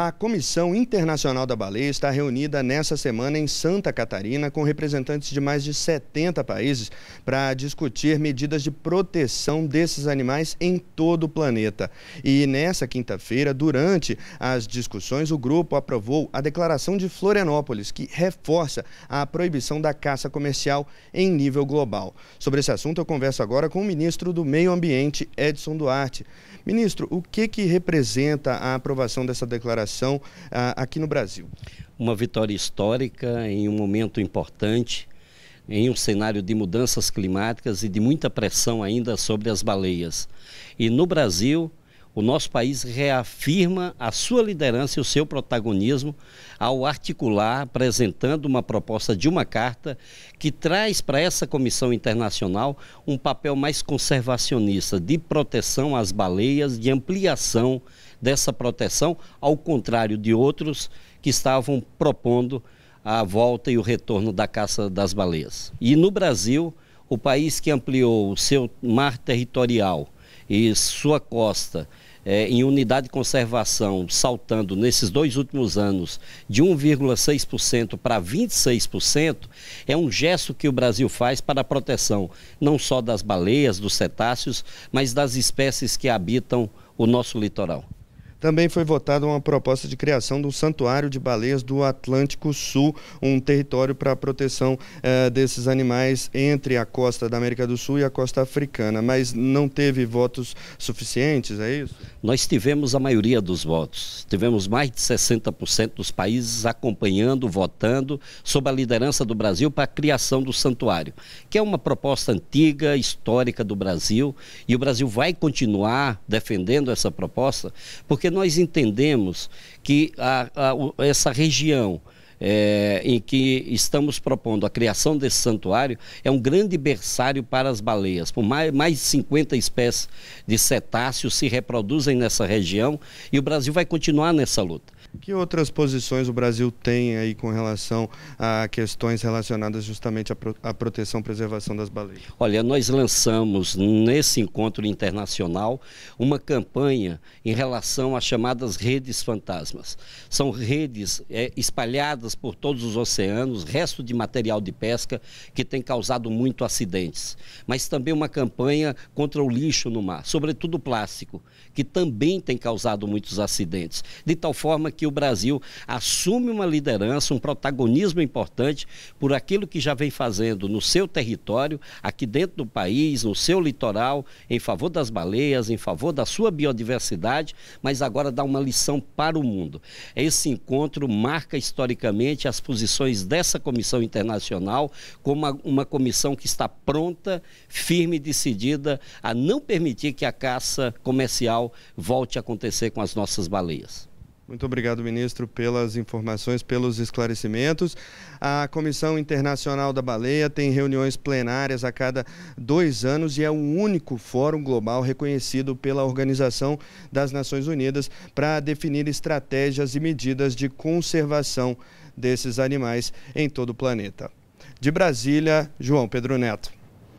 A Comissão Internacional da Baleia está reunida nesta semana em Santa Catarina com representantes de mais de 70 países para discutir medidas de proteção desses animais em todo o planeta. E nessa quinta-feira, durante as discussões, o grupo aprovou a Declaração de Florianópolis, que reforça a proibição da caça comercial em nível global. Sobre esse assunto, eu converso agora com o ministro do Meio Ambiente, Edson Duarte. Ministro, o que, que representa a aprovação dessa declaração? educação ah, aqui no Brasil? Uma vitória histórica em um momento importante, em um cenário de mudanças climáticas e de muita pressão ainda sobre as baleias. E no Brasil, o nosso país reafirma a sua liderança e o seu protagonismo ao articular, apresentando uma proposta de uma carta que traz para essa comissão internacional um papel mais conservacionista, de proteção às baleias, de ampliação dessa proteção, ao contrário de outros que estavam propondo a volta e o retorno da caça das baleias. E no Brasil, o país que ampliou o seu mar territorial e sua costa é, em unidade de conservação, saltando nesses dois últimos anos de 1,6% para 26%, é um gesto que o Brasil faz para a proteção não só das baleias, dos cetáceos, mas das espécies que habitam o nosso litoral. Também foi votada uma proposta de criação do Santuário de Baleias do Atlântico Sul, um território para a proteção eh, desses animais entre a costa da América do Sul e a costa africana. Mas não teve votos suficientes, é isso? Nós tivemos a maioria dos votos. Tivemos mais de 60% dos países acompanhando, votando, sob a liderança do Brasil para a criação do santuário, que é uma proposta antiga, histórica do Brasil, e o Brasil vai continuar defendendo essa proposta, porque porque nós entendemos que a, a, essa região, é, em que estamos propondo a criação desse santuário é um grande berçário para as baleias. Por mais, mais de 50 espécies de cetáceos se reproduzem nessa região e o Brasil vai continuar nessa luta. Que outras posições o Brasil tem aí com relação a questões relacionadas justamente à, pro, à proteção e preservação das baleias? Olha, nós lançamos nesse encontro internacional uma campanha em relação às chamadas redes fantasmas. São redes é, espalhadas por todos os oceanos, resto de material de pesca que tem causado muito acidentes. Mas também uma campanha contra o lixo no mar, sobretudo o plástico, que também tem causado muitos acidentes. De tal forma que o Brasil assume uma liderança, um protagonismo importante por aquilo que já vem fazendo no seu território, aqui dentro do país, no seu litoral, em favor das baleias, em favor da sua biodiversidade, mas agora dá uma lição para o mundo. Esse encontro marca historicamente as posições dessa comissão internacional como uma, uma comissão que está pronta, firme e decidida a não permitir que a caça comercial volte a acontecer com as nossas baleias. Muito obrigado, ministro, pelas informações, pelos esclarecimentos. A Comissão Internacional da Baleia tem reuniões plenárias a cada dois anos e é o único fórum global reconhecido pela Organização das Nações Unidas para definir estratégias e medidas de conservação desses animais em todo o planeta. De Brasília, João Pedro Neto.